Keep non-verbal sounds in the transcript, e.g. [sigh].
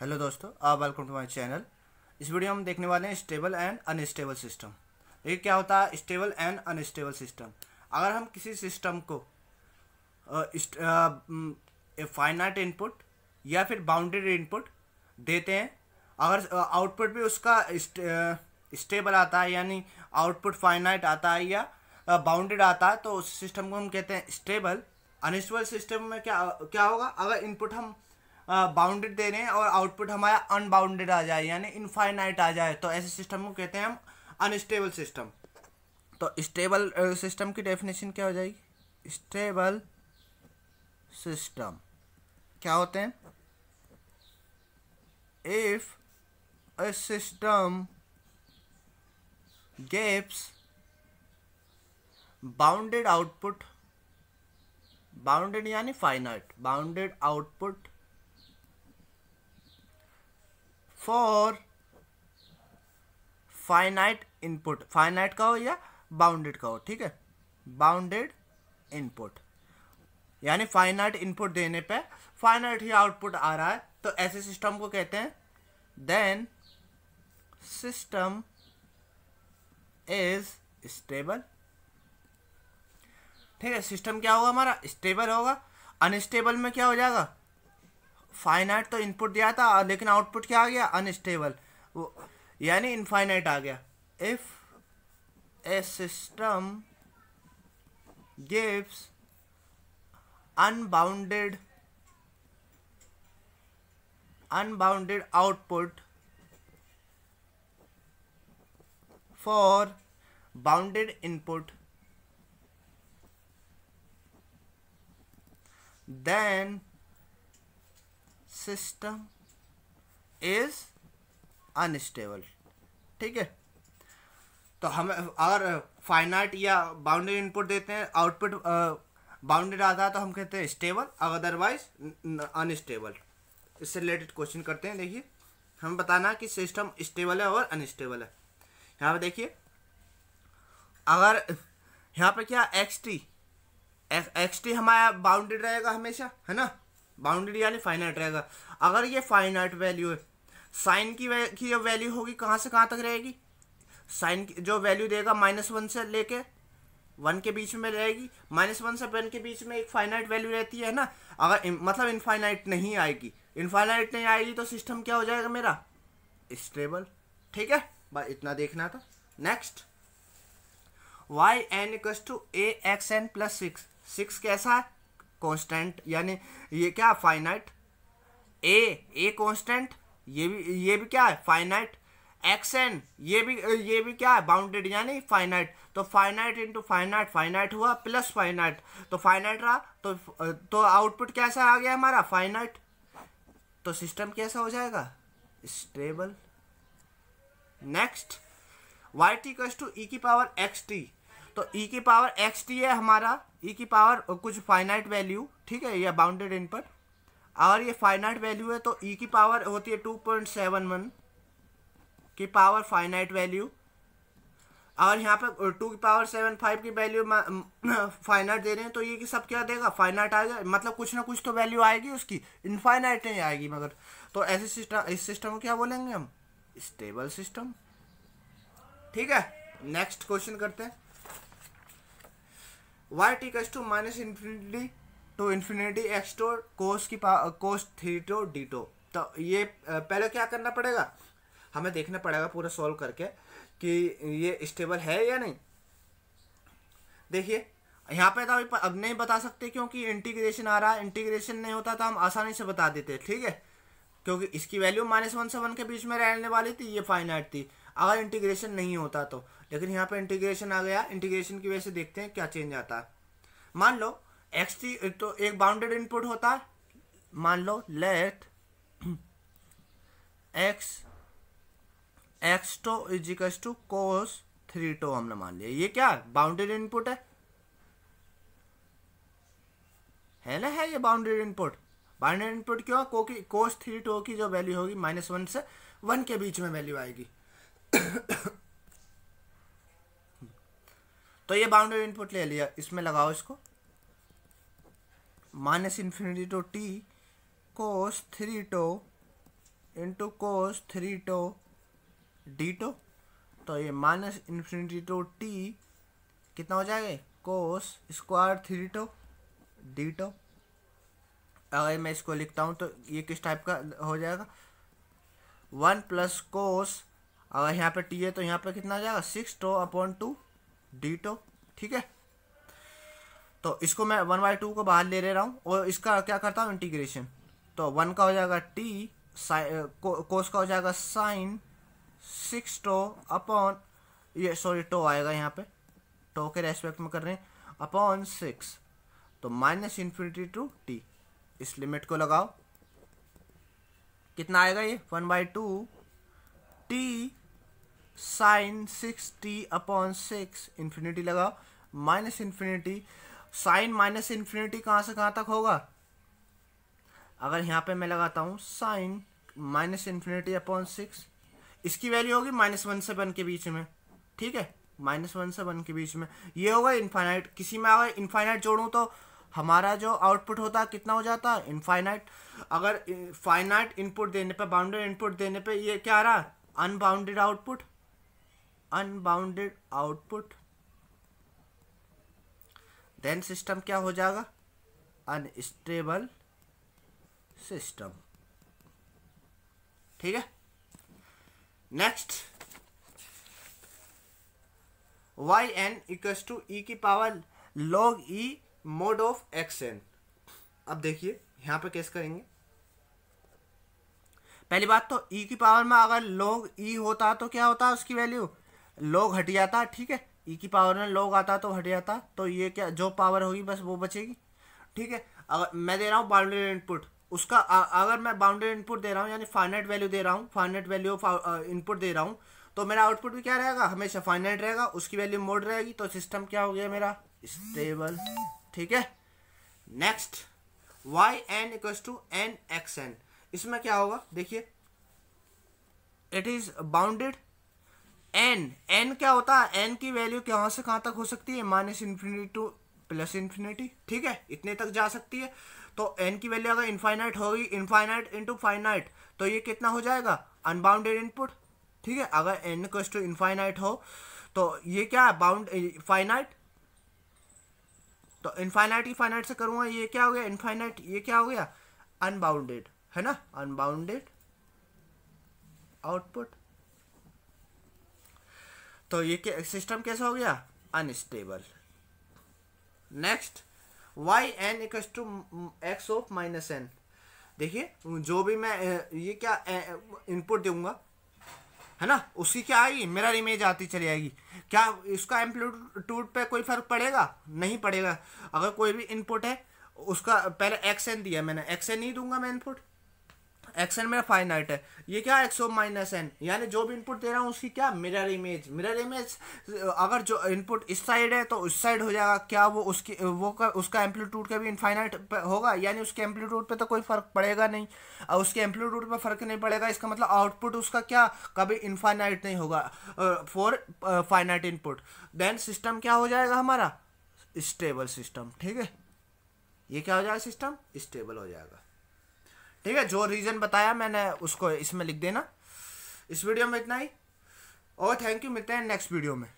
hello दोस्तों आप welcome to my channel इस वीडियो में हम देखने वाले हैं स्टेबल एंड अनस्टेबल सिस्टम देखिए क्या होता है स्टेबल एंड अनस्टेबल सिस्टम अगर हम किसी सिस्टम को फाइनाइट इनपुट या फिर बाउंडेड इनपुट देते हैं अगर आउटपुट भी उसका स्टेबल आता है यानी आउटपुट फाइनाइट आता है या बाउंडेड आता है तो उस सिस्टम को हम कहते हैं स्टेबल अनस्टेबल सिस्टम में क्या क्या होगा अगर इनपुट हम बाउंडेड दे रहे हैं और आउटपुट हमारा अनबाउंडेड आ जाए यानी इनफाइनाइट आ जाए तो ऐसे सिस्टम को कहते हैं हम अनस्टेबल सिस्टम तो स्टेबल सिस्टम की डेफिनेशन क्या हो जाएगी स्टेबल सिस्टम क्या होते हैं if a system gives bounded output bounded यानी finite bounded output for finite input finite का हो या बाउंडेड का हो ठीक है बाउंडेड इनपुट यानी फाइनाइट इनपुट देने पे फाइनाइट ही आउटपुट आ रहा है तो ऐसे सिस्टम को कहते हैं देन सिस्टम इज स्टेबल ठीक है सिस्टम क्या होगा हमारा स्टेबल होगा अनस्टेबल में क्या हो जाएगा फाइनाइट तो इनपुट दिया था लेकिन आउटपुट क्या आ गया अनस्टेबल वो यानी इनफाइनाइट आ गया if a system gives unbounded unbounded output for bounded input then system is unstable ठीक है तो हम अगर फाइनाइट या बाउंड्री इनपुट देते हैं आउटपुट बाउंड्री आता है तो हम कहते हैं स्टेबल अदरवाइज अनस्टेबल इससे रिलेटेड क्वेश्चन करते हैं देखिए हम बताना कि सिस्टम स्टेबल है और अनस्टेबल है यहाँ पे देखिए अगर यहाँ पे क्या एक्स टी एक्स टी हमारा बाउंड्री रहेगा हमेशा है ना बाउंड्री यानी फाइनाइट रहेगा अगर ये फाइनाइट वैल्यू है साइन की की जो वैल्यू होगी कहाँ से कहाँ तक रहेगी साइन की जो वैल्यू देगा माइनस वन से लेके वन के बीच में रहेगी माइनस वन से वन के बीच में एक फाइनाइट वैल्यू रहती है ना अगर इन, मतलब इनफाइनाइट नहीं आएगी इनफाइनाइट नहीं आएगी तो सिस्टम क्या हो जाएगा मेरा स्टेबल ठीक है बस इतना देखना था नेक्स्ट वाई एन इक्व to a x n plus six six कैसा है कांस्टेंट यानी ये क्या फाइनाइट ए ए कांस्टेंट ये भी ये भी क्या है फाइनाइट एक्स एन ये भी ये भी क्या है बाउंडेड यानी फाइनाइट तो फाइनाइट इंटू फाइनाइट फाइनाइट हुआ प्लस फाइनाइट तो फाइनाइट रहा तो तो आउटपुट कैसा आ गया हमारा फाइनाइट तो सिस्टम कैसा हो जाएगा stable next y t equals to e की पावर एक्स टी तो ई e की पावर एक्स टी है हमारा ई e की पावर कुछ फाइनाइट वैल्यू ठीक है या बाउंडेड इन पर और ये फाइनाइट वैल्यू है तो ई e की पावर होती है टू पॉइंट सेवन वन की पावर फाइनाइट वैल्यू और यहाँ पर टू की पावर सेवन फाइव की वैल्यू फाइनाइट [coughs] दे रहे हैं तो ये कि सब क्या देगा फाइनाइट आएगा मतलब कुछ ना कुछ तो वैल्यू आएगी उसकी इनफाइनाइट नहीं आएगी मगर तो ऐसे सिस्टम इस सिस्टम को क्या बोलेंगे हम स्टेबल सिस्टम ठीक है नेक्स्ट क्वेश्चन करते हैं y t equals to minus infinity to infinity x tau cos की cos three tau d tau तो ये पहले क्या करना पड़ेगा हमें देखना पड़ेगा पूरा सॉल्व करके कि ये स्टेबल है या नहीं देखिए यहाँ पे तो अभी अब नहीं बता सकते क्योंकि इंटीग्रेशन आ रहा है इंटीग्रेशन नहीं होता तो हम आसानी से बता देते ठीक है क्योंकि इसकी वैल्यू माइनस वन से वन के बीच में रहने वाली थी ये फाइनाइट थी अगर इंटीग्रेशन नहीं होता तो लेकिन यहाँ पे इंटीग्रेशन आ गया इंटीग्रेशन की वजह से देखते हैं क्या चेंज आता है मान लो एक्स थी तो एक बाउंडेड इनपुट होता है मान लो let x x tau is two cos three tau हमने मान लिया ये क्या बाउंडेड इनपुट है है ना है ये बाउंडेड इनपुट बाउंडेड इनपुट क्यों कोस थ्री टू की जो वैल्यू होगी माइनस वन से वन के बीच में वैल्यू आएगी तो ये बाउंड्री इनपुट ले लिया इसमें लगाओ इसको minus infinity to t cos three tau into cos three tau d tau तो ये माइनस इन्फिनिटी टू टी कितना हो जाएगा cos square three tau d tau अगर मैं इसको लिखता हूँ तो ये किस टाइप का हो जाएगा वन प्लस कोस अगर यहाँ पे टी है तो यहाँ पे कितना आ जाएगा six tau upon two d tau ठीक है तो इसको मैं वन बाई टू को बाहर ले ले रहा हूँ और इसका क्या करता हूँ इंटीग्रेशन तो वन का हो जाएगा टी साइन कोस का हो जाएगा साइन सिक्स टो अपॉन ये सॉरी टो आएगा यहाँ पे टो के रेस्पेक्ट में कर रहे हैं अपॉन सिक्स तो माइनस इन्फिनिटी टू टी इस लिमिट को लगाओ कितना आएगा ये one by two t sine six t upon six infinity लगाओ minus infinity sine minus infinity कहाँ से कहाँ तक होगा अगर यहाँ पे मैं लगाता हूँ sine minus infinity upon six इसकी वैल्यू होगी माइनस वन से वन के बीच में ठीक है माइनस वन से वन के बीच में ये होगा इन्फाइनाइट किसी में अगर इन्फाइनाइट जोड़ूँ तो हमारा जो आउटपुट होता है कितना हो जाता है इनफाइनाइट अगर फाइनाइट इनपुट देने पर बाउंड्री इनपुट देने पर ये क्या आ रहा है unbounded output unbounded output then system क्या हो जाएगा अनस्टेबल सिस्टम ठीक है next y n equals to e की power log e mod of x n अब देखिए यहां पे कैसे करेंगे पहली बात तो ई e की पावर में अगर लॉग ई e होता तो क्या होता उसकी वैल्यू लोग हट जाता ठीक है ई e की पावर में लोग आता तो हट जाता तो ये क्या जो पावर होगी बस वो बचेगी ठीक है अगर मैं दे रहा हूँ बाउंड्री इनपुट उसका आ, अगर मैं बाउंड्री इनपुट दे रहा हूँ यानी फाइनेट वैल्यू दे रहा हूँ फाइनेट वैल्यू ऑफ इनपुट दे रहा हूँ तो मेरा आउटपुट भी क्या रहेगा हमेशा फाइनेट रहेगा उसकी वैल्यू मोड रहेगी तो सिस्टम क्या हो गया मेरा स्टेबल ठीक है next y n equals to n x n इसमें क्या होगा देखिए it is bounded n n क्या होता है एन की वैल्यू कहाँ से कहाँ तक हो सकती है minus infinity to plus infinity ठीक है इतने तक जा सकती है तो एन की वैल्यू अगर इन्फाइनाइट होगी इन्फाइनाइट इंटू फाइनाइट तो ये कितना हो जाएगा अनबाउंडेड इनपुट ठीक है अगर एन कस्ट टू इन्फाइनाइट हो तो ये क्या है बाउंड फाइनाइट eh, तो इनफाइनाइट ही फाइनाइट से करूँगा ये क्या हो गया इनफाइनाइट ये क्या हो गया अनबाउंडेड है ना अनबाउंडेड आउटपुट तो ये सिस्टम कैसा हो गया unstable next y n equals to x of minus n देखिए जो भी मैं ये क्या इनपुट दूंगा है ना उसकी क्या आएगी मेरा इमेज आती चली आएगी क्या इसका एम्पलीट्यूड पे कोई फर्क पड़ेगा नहीं पड़ेगा अगर कोई भी इनपुट है उसका पहले एक्स एन दिया मैंने एक्स एन ही दूंगा मैं इनपुट एक्स एन मेरा फाइनाइट है ये क्या एक्स माइनस एन यानी जो भी इनपुट दे रहा हूँ उसकी क्या मिरर इमेज मिरर इमेज अगर जो इनपुट इस साइड है तो उस साइड हो जाएगा क्या वो उसकी वो का उसका एम्पलीट्यूड का भी इनफाइनाइट होगा यानी उसके एम्पलीट्यूड पे तो कोई फ़र्क पड़ेगा नहीं और उसके एम्पलीट्यूड पे फ़र्क नहीं पड़ेगा इसका मतलब आउटपुट उसका क्या कभी इनफाइनाइट नहीं होगा for finite input then system क्या हो जाएगा हमारा स्टेबल सिस्टम ठीक है ये क्या हो जाएगा सिस्टम स्टेबल हो जाएगा ठीक है जो रीज़न बताया मैंने उसको इसमें लिख देना इस वीडियो में इतना ही और थैंक यू मिलते हैं नेक्स्ट वीडियो में